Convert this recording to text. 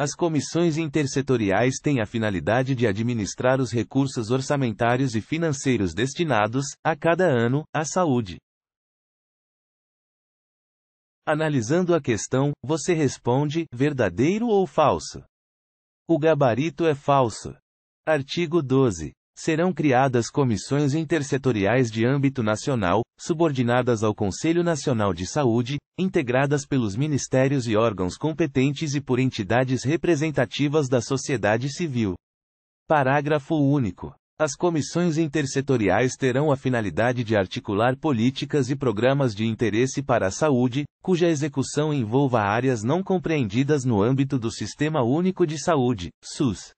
As comissões intersetoriais têm a finalidade de administrar os recursos orçamentários e financeiros destinados, a cada ano, à saúde. Analisando a questão, você responde: verdadeiro ou falso? O gabarito é falso. Artigo 12 serão criadas comissões intersetoriais de âmbito nacional, subordinadas ao Conselho Nacional de Saúde, integradas pelos ministérios e órgãos competentes e por entidades representativas da sociedade civil. Parágrafo único. As comissões intersetoriais terão a finalidade de articular políticas e programas de interesse para a saúde, cuja execução envolva áreas não compreendidas no âmbito do Sistema Único de Saúde, SUS.